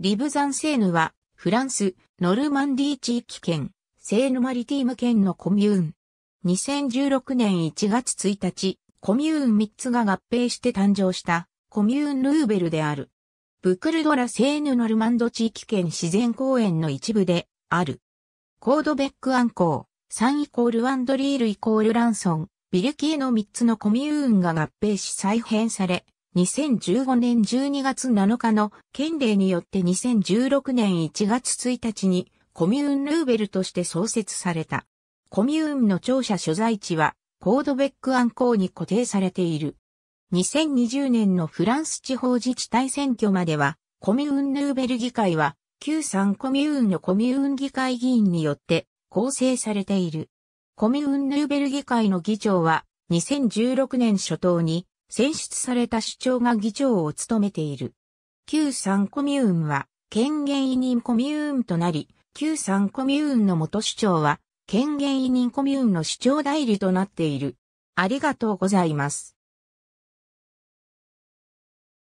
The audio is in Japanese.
リブザンセーヌは、フランス、ノルマンディー地域圏、セーヌマリティーム県のコミューン。2016年1月1日、コミューン3つが合併して誕生したコミューンルーベルである。ブクルドラセーヌノルマンド地域圏自然公園の一部である。コードベックアンコー、サンイコールアンドリールイコールランソン、ビルキエの3つのコミューンが合併し再編され、2015年12月7日の県令によって2016年1月1日にコミューンルーベルとして創設された。コミューンの庁舎所在地はコードベック暗号に固定されている。2020年のフランス地方自治体選挙まではコミューンルーベル議会は旧3コミューンのコミューン議会議員によって構成されている。コミューンルーベル議会の議長は2016年初頭に選出された首長が議長を務めている。旧三コミューンは、権限委任コミューンとなり、旧三コミューンの元首長は、権限委任コミューンの首長代理となっている。ありがとうございます。